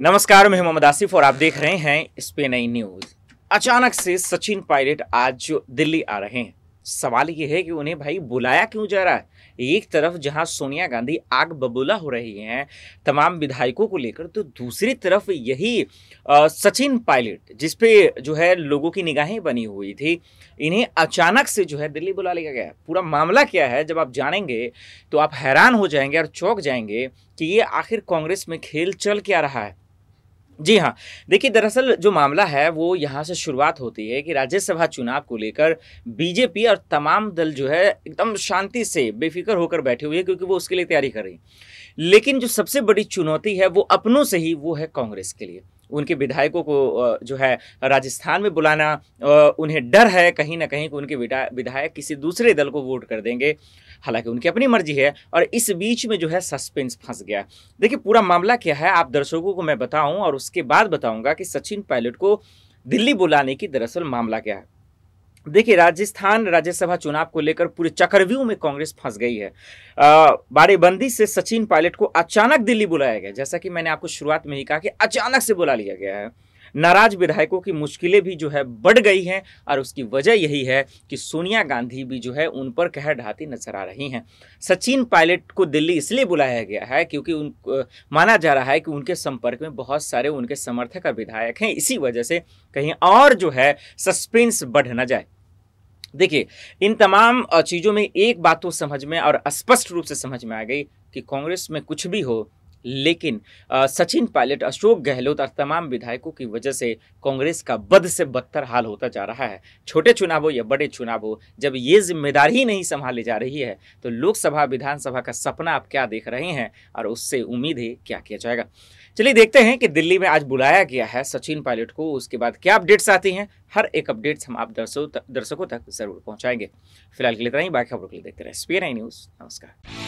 नमस्कार मैं मोहम्मद आसिफ और आप देख रहे हैं स्पेन आई न्यूज अचानक से सचिन पायलट आज दिल्ली आ रहे हैं सवाल ये है कि उन्हें भाई बुलाया क्यों जा रहा है एक तरफ जहां सोनिया गांधी आग बबूला हो रही हैं तमाम विधायकों को लेकर तो दूसरी तरफ यही सचिन पायलट जिसपे जो है लोगों की निगाहें बनी हुई थी इन्हें अचानक से जो है दिल्ली बुला लिया गया पूरा मामला क्या है जब आप जानेंगे तो आप हैरान हो जाएंगे और चौंक जाएंगे कि ये आखिर कांग्रेस में खेल चल क्या रहा है जी हाँ देखिए दरअसल जो मामला है वो यहाँ से शुरुआत होती है कि राज्यसभा चुनाव को लेकर बीजेपी और तमाम दल जो है एकदम शांति से बेफिक्र होकर बैठे हुए हैं क्योंकि वो उसके लिए तैयारी कर रही लेकिन जो सबसे बड़ी चुनौती है वो अपनों से ही वो है कांग्रेस के लिए उनके विधायकों को जो है राजस्थान में बुलाना उन्हें डर है कहीं ना कहीं कि उनके विधायक किसी दूसरे दल को वोट कर देंगे हालांकि उनकी अपनी मर्जी है और इस बीच में जो है सस्पेंस फंस गया देखिए पूरा मामला क्या है आप दर्शकों को मैं बताऊं और उसके बाद बताऊंगा कि सचिन पायलट को दिल्ली बुलाने की दरअसल मामला क्या है देखिए राजस्थान राज्यसभा चुनाव को लेकर पूरे चक्रव्यूह में कांग्रेस फंस गई है बारेबंदी से सचिन पायलट को अचानक दिल्ली बुलाया गया जैसा कि मैंने आपको शुरुआत में ही कहा कि अचानक से बुला लिया गया है नाराज विधायकों की मुश्किलें भी जो है बढ़ गई हैं और उसकी वजह यही है कि सोनिया गांधी भी जो है उन पर कहर ढाती नजर आ रही हैं सचिन पायलट को दिल्ली इसलिए बुलाया गया है क्योंकि उन माना जा रहा है कि उनके संपर्क में बहुत सारे उनके समर्थक और विधायक हैं इसी वजह से कहीं और जो है सस्पेंस बढ़ न जाए देखिए इन तमाम चीज़ों में एक बात तो समझ में और स्पष्ट रूप से समझ में आ गई कि कांग्रेस में कुछ भी हो लेकिन सचिन पायलट अशोक गहलोत और तमाम विधायकों की वजह से कांग्रेस का बद से बदतर हाल होता जा रहा है छोटे चुनाव हो या बड़े चुनाव हो जब ये जिम्मेदारी ही नहीं संभाली जा रही है तो लोकसभा विधानसभा का सपना आप क्या देख रहे हैं और उससे उम्मीद है क्या किया जाएगा चलिए देखते हैं कि दिल्ली में आज बुलाया गया है सचिन पायलट को उसके बाद क्या अपडेट्स आती हैं हर एक अपडेट्स हम आप दर्शकों तक जरूर पहुँचाएंगे फिलहाल के लिए इतना ही बाकी खबरों के लिए देखते रहे स्पीर न्यूज़ नमस्कार